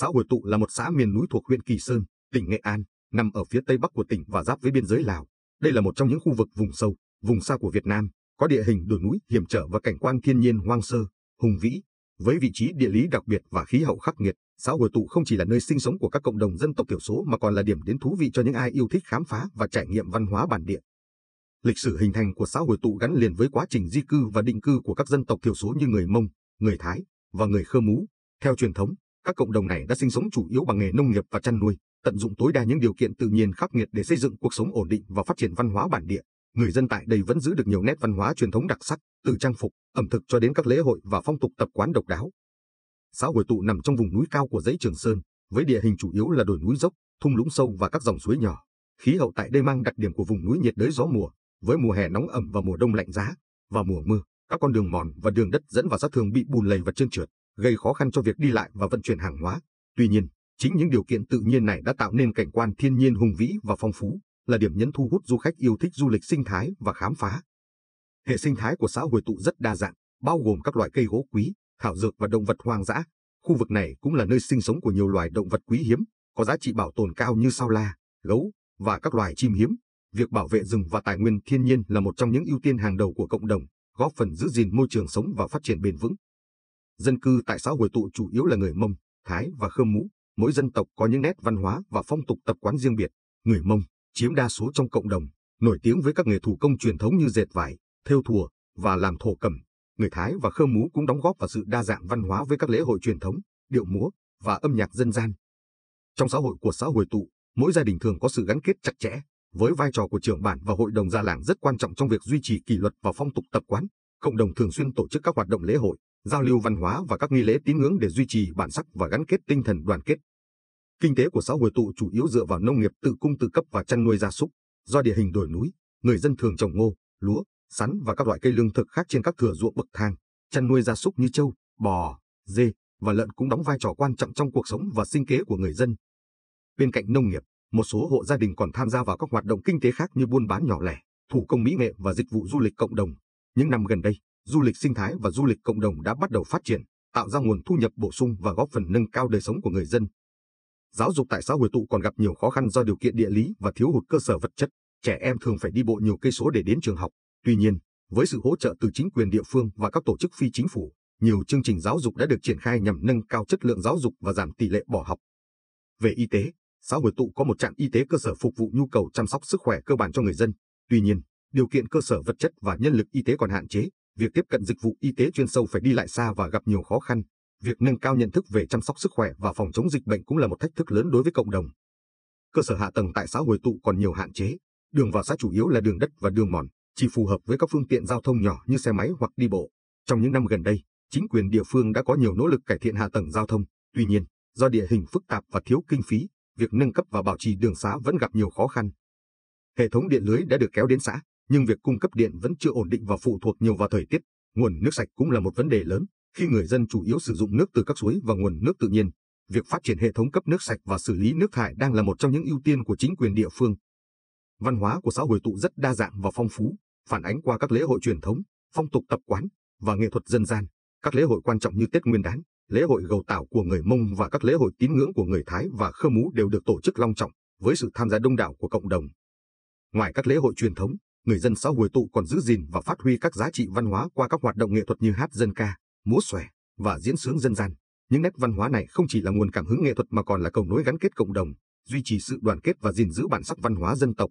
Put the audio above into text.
Xã Hồi Tụ là một xã miền núi thuộc huyện Kỳ Sơn, tỉnh Nghệ An, nằm ở phía tây bắc của tỉnh và giáp với biên giới Lào. Đây là một trong những khu vực vùng sâu, vùng xa của Việt Nam, có địa hình đồi núi hiểm trở và cảnh quan thiên nhiên hoang sơ, hùng vĩ. Với vị trí địa lý đặc biệt và khí hậu khắc nghiệt, xã Hồi Tụ không chỉ là nơi sinh sống của các cộng đồng dân tộc thiểu số mà còn là điểm đến thú vị cho những ai yêu thích khám phá và trải nghiệm văn hóa bản địa. Lịch sử hình thành của xã Hồi Tụ gắn liền với quá trình di cư và định cư của các dân tộc thiểu số như người Mông, người Thái và người Khơ Mú. Theo truyền thống, các cộng đồng này đã sinh sống chủ yếu bằng nghề nông nghiệp và chăn nuôi, tận dụng tối đa những điều kiện tự nhiên khắc nghiệt để xây dựng cuộc sống ổn định và phát triển văn hóa bản địa. Người dân tại đây vẫn giữ được nhiều nét văn hóa truyền thống đặc sắc, từ trang phục, ẩm thực cho đến các lễ hội và phong tục tập quán độc đáo. Xã Hồi Tụ nằm trong vùng núi cao của dãy Trường Sơn, với địa hình chủ yếu là đồi núi dốc, thung lũng sâu và các dòng suối nhỏ. Khí hậu tại đây mang đặc điểm của vùng núi nhiệt đới gió mùa, với mùa hè nóng ẩm và mùa đông lạnh giá. Vào mùa mưa, các con đường mòn và đường đất dẫn vào xã thường bị bùn lầy và trơn trượt gây khó khăn cho việc đi lại và vận chuyển hàng hóa. Tuy nhiên, chính những điều kiện tự nhiên này đã tạo nên cảnh quan thiên nhiên hùng vĩ và phong phú, là điểm nhấn thu hút du khách yêu thích du lịch sinh thái và khám phá. Hệ sinh thái của xã Hồi Tụ rất đa dạng, bao gồm các loại cây gỗ quý, thảo dược và động vật hoang dã. Khu vực này cũng là nơi sinh sống của nhiều loài động vật quý hiếm, có giá trị bảo tồn cao như sao la, gấu và các loài chim hiếm. Việc bảo vệ rừng và tài nguyên thiên nhiên là một trong những ưu tiên hàng đầu của cộng đồng, góp phần giữ gìn môi trường sống và phát triển bền vững. Dân cư tại xã hội tụ chủ yếu là người Mông, Thái và Khơ Mú. Mỗi dân tộc có những nét văn hóa và phong tục tập quán riêng biệt. Người Mông chiếm đa số trong cộng đồng, nổi tiếng với các nghề thủ công truyền thống như dệt vải, thêu thùa và làm thổ cẩm. Người Thái và Khơ Mú cũng đóng góp vào sự đa dạng văn hóa với các lễ hội truyền thống, điệu múa và âm nhạc dân gian. Trong xã hội của xã hội tụ, mỗi gia đình thường có sự gắn kết chặt chẽ, với vai trò của trưởng bản và hội đồng gia làng rất quan trọng trong việc duy trì kỷ luật và phong tục tập quán. Cộng đồng thường xuyên tổ chức các hoạt động lễ hội, giao lưu văn hóa và các nghi lễ tín ngưỡng để duy trì bản sắc và gắn kết tinh thần đoàn kết. Kinh tế của xã Hồi Tụ chủ yếu dựa vào nông nghiệp tự cung tự cấp và chăn nuôi gia súc. Do địa hình đồi núi, người dân thường trồng ngô, lúa, sắn và các loại cây lương thực khác trên các thửa ruộng bậc thang. Chăn nuôi gia súc như trâu, bò, dê và lợn cũng đóng vai trò quan trọng trong cuộc sống và sinh kế của người dân. Bên cạnh nông nghiệp, một số hộ gia đình còn tham gia vào các hoạt động kinh tế khác như buôn bán nhỏ lẻ, thủ công mỹ nghệ và dịch vụ du lịch cộng đồng. Những năm gần đây, du lịch sinh thái và du lịch cộng đồng đã bắt đầu phát triển, tạo ra nguồn thu nhập bổ sung và góp phần nâng cao đời sống của người dân. Giáo dục tại xã Hồi Tụ còn gặp nhiều khó khăn do điều kiện địa lý và thiếu hụt cơ sở vật chất, trẻ em thường phải đi bộ nhiều cây số để đến trường học. Tuy nhiên, với sự hỗ trợ từ chính quyền địa phương và các tổ chức phi chính phủ, nhiều chương trình giáo dục đã được triển khai nhằm nâng cao chất lượng giáo dục và giảm tỷ lệ bỏ học. Về y tế, xã Hồi Tụ có một trạm y tế cơ sở phục vụ nhu cầu chăm sóc sức khỏe cơ bản cho người dân. Tuy nhiên, điều kiện cơ sở vật chất và nhân lực y tế còn hạn chế, việc tiếp cận dịch vụ y tế chuyên sâu phải đi lại xa và gặp nhiều khó khăn. Việc nâng cao nhận thức về chăm sóc sức khỏe và phòng chống dịch bệnh cũng là một thách thức lớn đối với cộng đồng. Cơ sở hạ tầng tại xã Hồi Tụ còn nhiều hạn chế, đường vào xã chủ yếu là đường đất và đường mòn, chỉ phù hợp với các phương tiện giao thông nhỏ như xe máy hoặc đi bộ. Trong những năm gần đây, chính quyền địa phương đã có nhiều nỗ lực cải thiện hạ tầng giao thông, tuy nhiên, do địa hình phức tạp và thiếu kinh phí, việc nâng cấp và bảo trì đường xá vẫn gặp nhiều khó khăn. Hệ thống điện lưới đã được kéo đến xã, nhưng việc cung cấp điện vẫn chưa ổn định và phụ thuộc nhiều vào thời tiết. Nguồn nước sạch cũng là một vấn đề lớn, khi người dân chủ yếu sử dụng nước từ các suối và nguồn nước tự nhiên. Việc phát triển hệ thống cấp nước sạch và xử lý nước thải đang là một trong những ưu tiên của chính quyền địa phương. Văn hóa của xã hội tụ rất đa dạng và phong phú, phản ánh qua các lễ hội truyền thống, phong tục tập quán và nghệ thuật dân gian. Các lễ hội quan trọng như Tết Nguyên đán, lễ hội gầu tảo của người Mông và các lễ hội tín ngưỡng của người Thái và Khơ Mú đều được tổ chức long trọng với sự tham gia đông đảo của cộng đồng. Ngoài các lễ hội truyền thống, người dân xã Hồi Tụ còn giữ gìn và phát huy các giá trị văn hóa qua các hoạt động nghệ thuật như hát dân ca, múa xòe và diễn sướng dân gian. Những nét văn hóa này không chỉ là nguồn cảm hứng nghệ thuật mà còn là cầu nối gắn kết cộng đồng, duy trì sự đoàn kết và gìn giữ bản sắc văn hóa dân tộc.